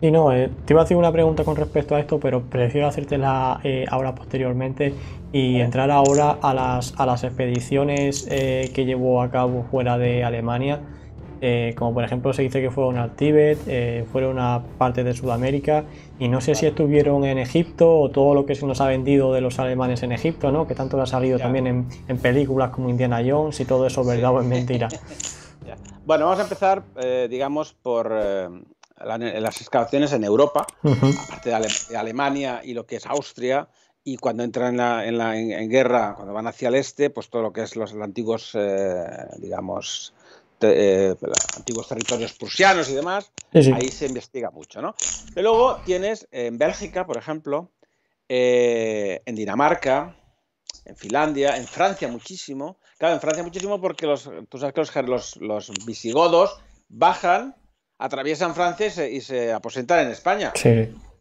Y no, eh, te iba a hacer una pregunta con respecto a esto, pero prefiero hacértela eh, ahora posteriormente y entrar ahora a las, a las expediciones eh, que llevó a cabo fuera de Alemania. como por ejemplo se dice que fueron al Tíbet, fueron a parte de Sudamérica y no sé si estuvieron en Egipto o todo lo que se nos ha vendido de los alemanes en Egipto, ¿no? que tanto le ha salido también en, películas como Indiana Jones y todo eso, ¿verdad o es mentira? Bueno, vamos a empezar, digamos, por las excavaciones en Europa, aparte de, Alemania y lo que es Austria, y cuando entran en, en, guerra, cuando van hacia el este, pues todo lo que es los antiguos, eh, digamos, eh, antiguos territorios prusianos y demás, ahí se investiga mucho, ¿no? Y luego tienes en Bélgica, por ejemplo, eh, en Dinamarca, en Finlandia, en Francia muchísimo, claro, en Francia muchísimo porque los visigodos bajan atraviesan Francia y se, aposentan en España.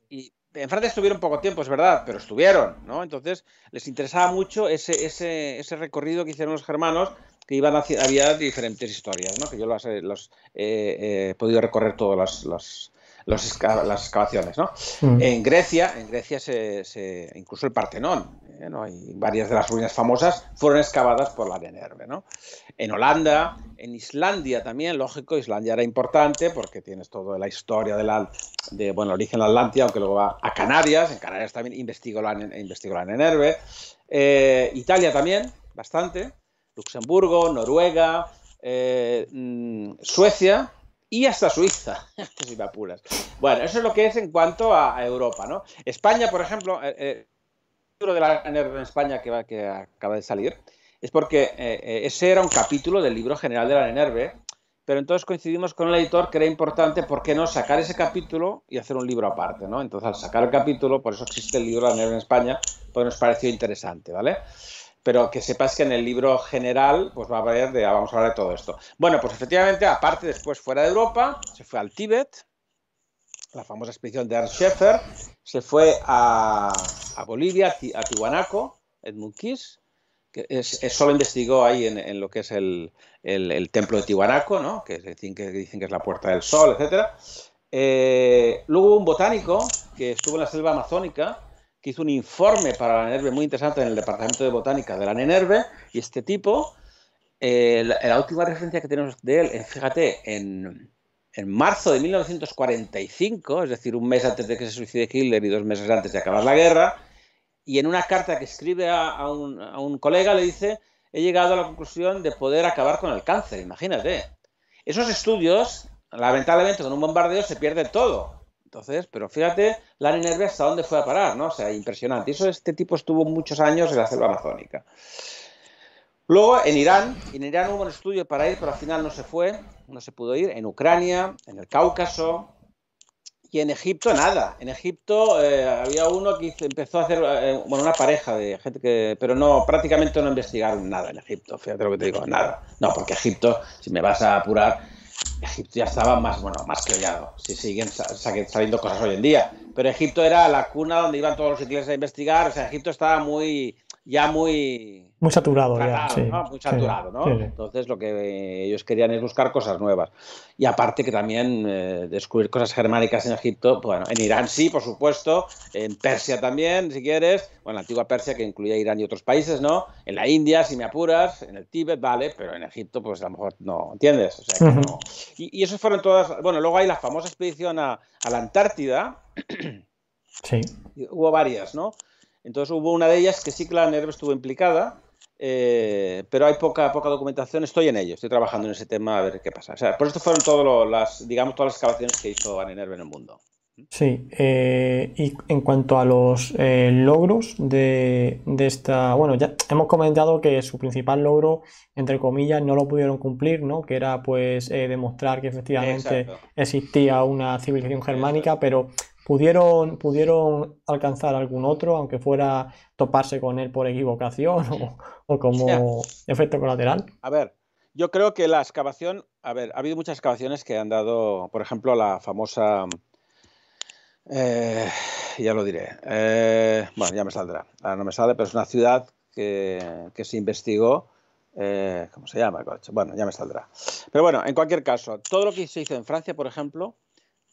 Y en Francia estuvieron poco tiempo, es verdad, pero estuvieron, ¿no? Entonces les interesaba mucho ese, ese, ese recorrido que hicieron los germanos, que iban hacia, había diferentes historias, ¿no? Que yo las, eh, eh, eh, he podido recorrer todas las, las excavaciones. ¿no? Mm. En Grecia, en Grecia se, incluso el Partenón varias de las ruinas famosas fueron excavadas por la Nerve. ¿no? En Holanda, en Islandia también, lógico, Islandia era importante porque tienes toda la historia de, origen de bueno, origen aunque luego va a Canarias, en Canarias también investigó la, investigó eh, Italia también, bastante, Luxemburgo, Noruega, eh, mm, Suecia, y hasta Suiza, si me apuras. Bueno, eso es lo que es en cuanto a, Europa, España, por ejemplo, eh, libro de la en España que, va, que acaba de salir, es porque eh, eh, ese era un capítulo del libro general de la Nerve, pero entonces coincidimos con el editor que era importante, ¿por qué no sacar ese capítulo y hacer un libro aparte? ¿no? Entonces, al sacar el capítulo, por eso existe el libro de la Nerve en España, porque nos pareció interesante, ¿vale? Pero que sepas que en el libro general, pues va a haber de, ah, vamos a hablar de todo esto. Bueno, pues efectivamente, aparte, después fuera de Europa, se fue al Tíbet, la famosa expedición de Ernst Schaeffer, se fue a, a Bolivia, a Tihuanaco Edmund Kiss, que solo investigó ahí en, lo que es el, templo de Tihuanaco ¿no? que, dicen, que es la puerta del sol, etc. Eh, luego hubo un botánico que estuvo en la selva amazónica, que hizo un informe para la NERVE muy interesante en el Departamento de Botánica de la NERVE, y este tipo, eh, la, última referencia que tenemos de él, fíjate, en, en marzo de 1945, es decir, un mes antes de que se suicide Hitler y dos meses antes de acabar la guerra, y en una carta que escribe a, un, colega le dice, he llegado a la conclusión de poder acabar con el cáncer, imagínate. Esos estudios, lamentablemente, con un bombardeo se pierde todo. Entonces, pero fíjate, Larry Nerve hasta dónde fue a parar, ¿no? O sea, impresionante. Y eso, este tipo estuvo muchos años en la selva amazónica. Luego en Irán, en Irán hubo un estudio para ir, pero al final no se fue, no se pudo ir. En Ucrania, en el Cáucaso y en Egipto nada. En Egipto eh, había uno que empezó a hacer, eh, bueno, una pareja de gente que, pero no, prácticamente no investigaron nada en Egipto. Fíjate lo que te digo, nada. No, porque Egipto, si me vas a apurar, Egipto ya estaba más, bueno, más que hollado. Si siguen saliendo cosas hoy en día. Pero Egipto era la cuna donde iban todos los ingleses a investigar. O sea, Egipto estaba muy ya muy... Muy saturado, ya, Muy saturado, ¿no? Entonces lo que ellos querían es buscar cosas nuevas. Y aparte que también eh, descubrir cosas germánicas en Egipto, bueno, en Irán sí, por supuesto, en Persia también, si quieres, bueno, la antigua Persia que incluía Irán y otros países, ¿no? En la India, si me apuras, en el Tíbet, vale, pero en Egipto, pues a lo mejor no, ¿entiendes? y, y esos fueron todas, bueno, luego hay la famosa expedición a, a la Antártida. sí. Hubo varias, ¿no? Entonces hubo una de ellas que sí que la estuvo implicada, eh, pero hay poca, poca documentación, estoy en ello, estoy trabajando en ese tema a ver qué pasa. O por esto fueron todas las, digamos, todas las excavaciones que hizo nerve en el mundo. Sí, eh, y en cuanto a los eh, logros de, esta, bueno, ya hemos comentado que su principal logro, entre comillas, no lo pudieron cumplir, ¿no? Que era pues demostrar que efectivamente existía una civilización germánica, pero Pudieron, pudieron alcanzar algún otro, aunque fuera toparse con él por equivocación o, como efecto colateral. A ver, yo creo que la excavación, a ver, ha habido muchas excavaciones que han dado, por ejemplo, la famosa eh, ya lo diré. Eh, bueno, ya me saldrá. Ahora no me sale, pero es una ciudad que, que se investigó. Eh, ¿Cómo se llama? Bueno, ya me saldrá. Pero bueno, en cualquier caso, todo lo que se hizo en Francia, por ejemplo,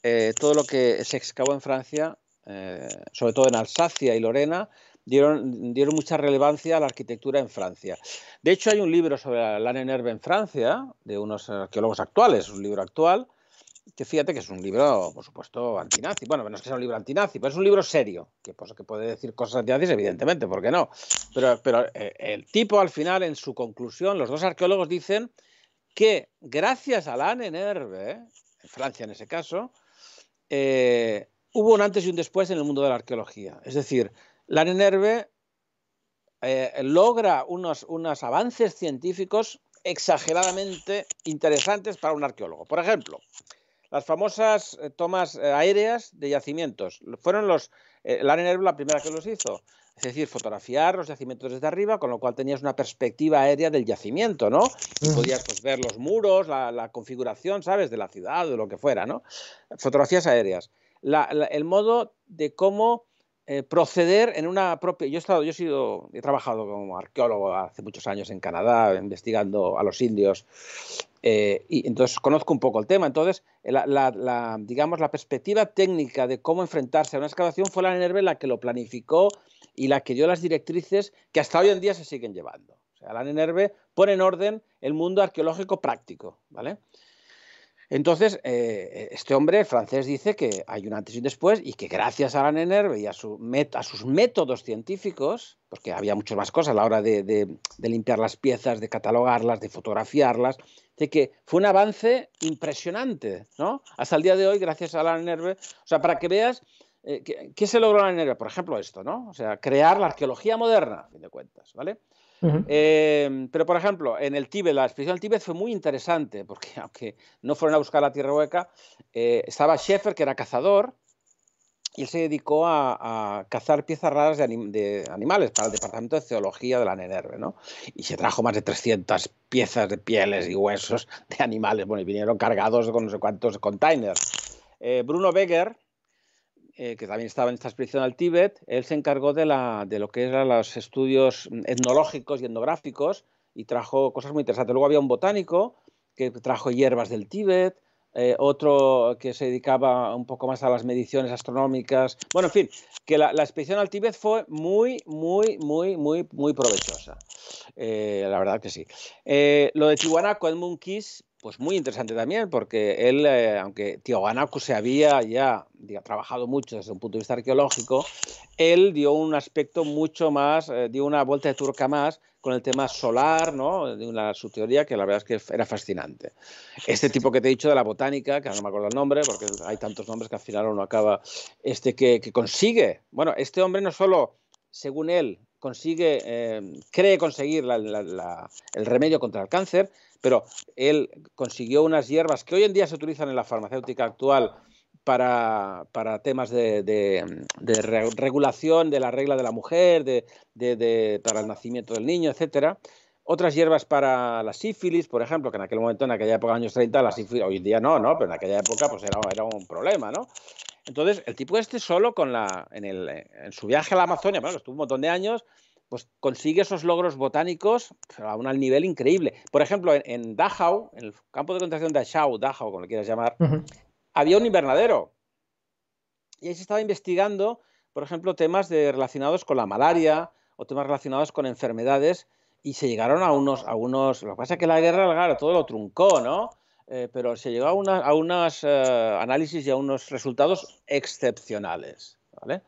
eh, todo lo que se excavó en Francia, eh, sobre todo en Alsacia y Lorena, dieron, dieron mucha relevancia a la arquitectura en Francia. De hecho, hay un libro sobre la Nerve en Francia, de unos arqueólogos actuales, un libro actual, que fíjate que es un libro, por supuesto, antinazi. Bueno, no es que sea un libro antinazi, pero es un libro serio, que, que puede decir cosas antinazis, evidentemente, ¿por qué no? Pero, eh, el tipo, al final, en su conclusión, los dos arqueólogos dicen que gracias a la Nerve en Francia en ese caso, eh, hubo un antes y un después en el mundo de la arqueología. Es decir, la NERVE eh, logra unos, avances científicos exageradamente interesantes para un arqueólogo. Por ejemplo, las famosas eh, tomas aéreas de yacimientos. Fueron los, la primera que los hizo es decir, fotografiar los yacimientos desde arriba, con lo cual tenías una perspectiva aérea del yacimiento, ¿no? Mm. podías pues, ver los muros, la, configuración, ¿sabes? De la ciudad, de lo que fuera, ¿no? Fotografías aéreas. el modo de cómo eh, proceder en una propia. Yo he estado, yo he sido, he trabajado como arqueólogo hace muchos años en Canadá, investigando a los indios, eh, y entonces conozco un poco el tema. Entonces, la, digamos, la perspectiva técnica de cómo enfrentarse a una excavación fue la Nerve la que lo planificó y la que dio las directrices que hasta hoy en día se siguen llevando. O sea, Alan Enerve pone en orden el mundo arqueológico práctico, ¿vale? Entonces, eh, este hombre francés dice que hay un antes y un después y que gracias a Alan Enerve y a, sus métodos científicos, porque había muchas más cosas a la hora de, limpiar las piezas, de catalogarlas, de fotografiarlas, de que fue un avance impresionante, ¿no? Hasta el día de hoy, gracias a Alan Enerve. O sea, para que veas eh, ¿qué, se logró en la Por ejemplo, esto, ¿no? O sea, crear la arqueología moderna, a fin de cuentas, ¿vale? Em, pero, por ejemplo, en el Tíbet, la expedición al Tíbet fue muy interesante, porque aunque no fueron a buscar la tierra hueca, eh, estaba Schaeffer, que era cazador, y él se dedicó a, cazar piezas raras de, animales para el Departamento de Zoología de la Nenerve, ¿no? Y se trajo más de 300 piezas de pieles y huesos de animales, bueno, y vinieron cargados con no sé cuántos containers. Eh, Bruno Becker, eh, que también estaba en esta expedición al Tíbet, él se encargó de, de lo que eran los estudios etnológicos y etnográficos y trajo cosas muy interesantes. Luego había un botánico que trajo hierbas del Tíbet, eh, otro que se dedicaba un poco más a las mediciones astronómicas. Bueno, en fin, que la, la expedición al Tíbet fue muy, muy, muy, muy, muy provechosa. Eh, la verdad que sí. lo de Tiwanaku, Edmund Kiss, pues muy interesante también, porque él, eh, aunque aunque Tiwanaku se había ya trabajado mucho desde un punto de vista arqueológico, él dio un aspecto mucho más, eh, dio una vuelta de turca más con el tema solar, ¿no? De una, su teoría que la verdad es que era fascinante. Este tipo que te he dicho de la botánica, que no me acuerdo el nombre, porque hay tantos nombres que al final uno acaba, este que, consigue, bueno, este hombre no solo, según él, consigue, eh, cree conseguir el remedio contra el cáncer, pero él consiguió unas hierbas que hoy en día se utilizan en la farmacéutica actual para, temas de, regulación de la regla de la mujer, para el nacimiento del niño, etcétera. Otras hierbas para la sífilis, por ejemplo, que en aquel momento, en aquella época, años 30, la sífilis, hoy en día no, Pero en aquella época pues era, un problema, Entonces, el tipo este solo con la, en, en su viaje a la Amazonia, bueno, estuvo un montón de años, pues consigue esos logros botánicos a un nivel increíble. Por ejemplo, en, Dachau, en el campo de concentración de Dachau, Dachau, como lo quieras llamar, había un invernadero. Y ahí se estaba investigando, por ejemplo, temas relacionados con la malaria o temas relacionados con enfermedades y se llegaron a unos... A unos lo que pasa es que la guerra, claro, todo lo truncó, ¿no? Eh, pero se llegó a, unos eh, análisis y a unos resultados excepcionales, ¿vale?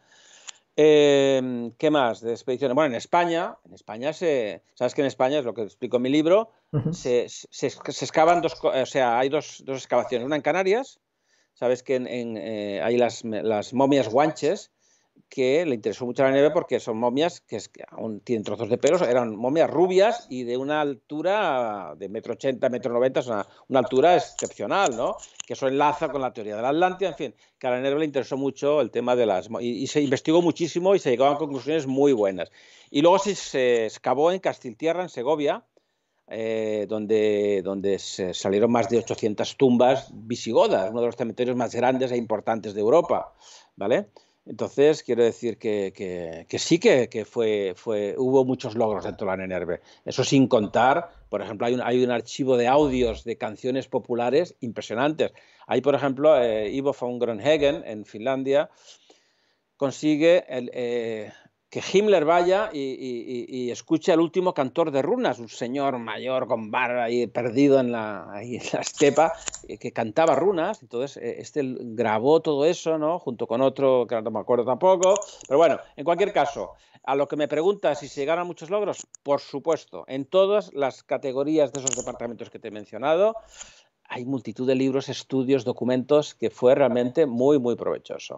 Em, ¿Qué más de expediciones? Bueno, en España, en España se, sabes que en España es lo que explico en mi libro, se, se, excavan dos, o sea, hay dos, excavaciones, una en Canarias, sabes que hay eh, las, las, momias guanches, que le interesó mucho a la nieve porque son momias que, aún tienen trozos de pelos, eran momias rubias y de una altura de metro ochenta, metro noventa, una, altura excepcional, Que eso enlaza con la teoría de la Atlántida, en fin, que a la nieve le interesó mucho el tema de las... Y, se investigó muchísimo y se llegaban a conclusiones muy buenas. Y luego se, excavó en Castiltierra, en Segovia, eh, donde, donde salieron más de 800 tumbas visigodas, uno de los cementerios más grandes e importantes de Europa, ¿vale? Entonces, quiero decir que, sí que, fue, fue, hubo muchos logros dentro de la NNRB. Eso sin contar, por ejemplo, hay un, hay un archivo de audios de canciones populares impresionantes. Hay, por ejemplo, eh, Ivo von Grönhagen en Finlandia consigue el, eh, que Himmler vaya y, escuche al último cantor de runas, un señor mayor con barba y perdido en la, ahí en la estepa, eh, que cantaba runas. Entonces, eh, este grabó todo eso, ¿no? Junto con otro, que no me acuerdo tampoco. Pero bueno, en cualquier caso, a lo que me preguntas si se llegaron muchos logros, por supuesto, en todas las categorías de esos departamentos que te he mencionado. Hay multitud de libros, estudios, documentos que fue realmente muy, muy provechoso.